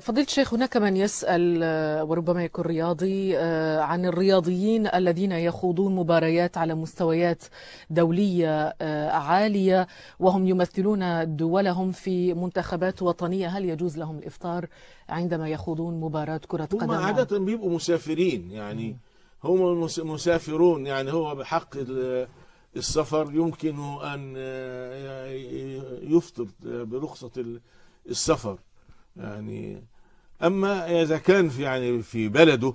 فضيلة الشيخ هناك من يسأل آه، وربما يكون رياضي آه، عن الرياضيين الذين يخوضون مباريات على مستويات دولية آه، عالية وهم يمثلون دولهم في منتخبات وطنية هل يجوز لهم الإفطار عندما يخوضون مباراة كرة قدم؟ هم عادة بيبقوا مسافرين يعني هم مسافرون يعني هو بحق السفر يمكنه أن يفطر برخصة السفر يعني أما إذا كان في يعني في بلده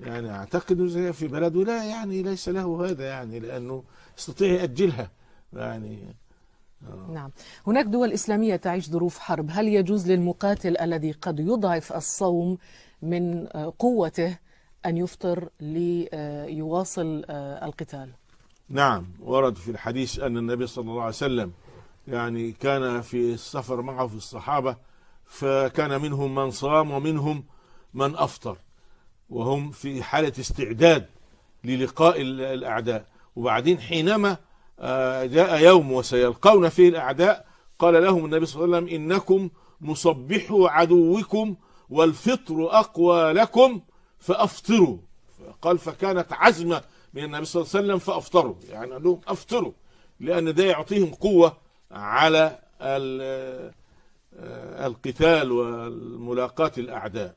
يعني أعتقد أنه في بلده لا يعني ليس له هذا يعني لأنه يستطيع يأجلها يعني آه. نعم هناك دول إسلامية تعيش ظروف حرب هل يجوز للمقاتل الذي قد يضعف الصوم من آه، قوته أن يفطر ليواصل آه، القتال نعم ورد في الحديث أن النبي صلى الله عليه وسلم يعني كان في السفر معه في الصحابة فكان منهم من صام ومنهم من أفطر وهم في حالة استعداد للقاء الأعداء وبعدين حينما آه، جاء يوم وسيلقون فيه الأعداء قال لهم النبي صلى الله عليه وسلم إنكم مصبحوا عدوكم والفطر أقوى لكم فأفطروا قال فكانت عزمة من النبي صلى الله عليه وسلم فأفطروا يعني قال لهم أفطروا لأن ده يعطيهم قوة على القتال وملاقاه الأعداء